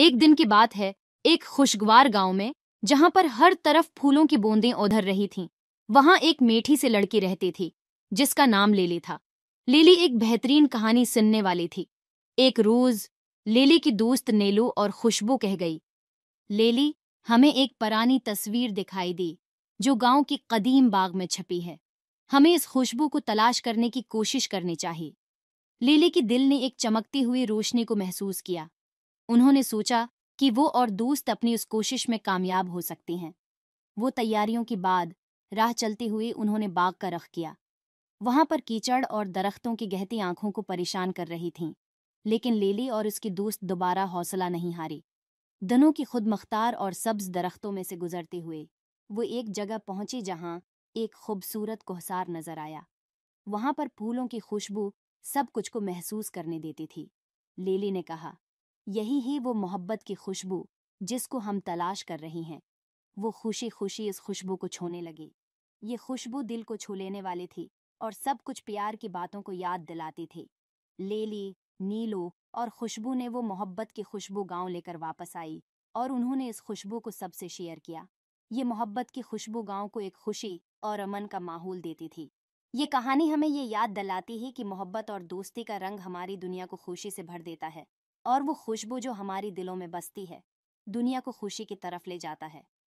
एक दिन की बात है एक खुशगवार गांव में जहां पर हर तरफ फूलों की बूंदें ओधर रही थीं वहां एक मेठी से लड़की रहती थी जिसका नाम लेली था लेली एक बेहतरीन कहानी सुनने वाली थी एक रोज लेली की दोस्त नेलू और खुशबू कह गई लेली हमें एक पुरानी तस्वीर दिखाई दी जो गांव की कदीम बाग में छपी है हमें इस खुशबू को तलाश करने की कोशिश करनी चाहिए लेली की दिल ने एक चमकती हुई रोशनी को महसूस किया उन्होंने सोचा कि वो और दोस्त अपनी उस कोशिश में कामयाब हो सकते हैं वो तैयारियों के बाद राह चलते हुए उन्होंने बाग का रख किया वहां पर कीचड़ और दरख्तों की गहती आंखों को परेशान कर रही थीं लेकिन लेली और उसकी दोस्त दोबारा हौसला नहीं हारी दनों की खुद मख्तार और सब्ज दरख्तों में से गुजरते हुए वो एक जगह पहुंची जहां एक खूबसूरत कोहसार नजर आया वहां पर फूलों की खुशबू सब कुछ को महसूस करने देती थी लेली ने कहा यही ही वो मोहब्बत की खुशबू जिसको हम तलाश कर रही हैं वो खुशी खुशी इस खुशबू को छूने लगी ये खुशबू दिल को छू लेने वाली थी और सब कुछ प्यार की बातों को याद दिलाती थी लेली नीलू और खुशबू ने वो मोहब्बत की खुशबू गांव लेकर वापस आई और उन्होंने इस खुशबू को सबसे शेयर किया ये मोहब्बत की खुशबू गांव को एक खुशी और अमन का माहौल देती थी ये कहानी हमें ये याद दिलाती है कि मोहब्बत और दोस्ती का रंग हमारी दुनिया को खुशी से भर देता है और वो खुशबू जो हमारी दिलों में बसती है दुनिया को खुशी की तरफ ले जाता है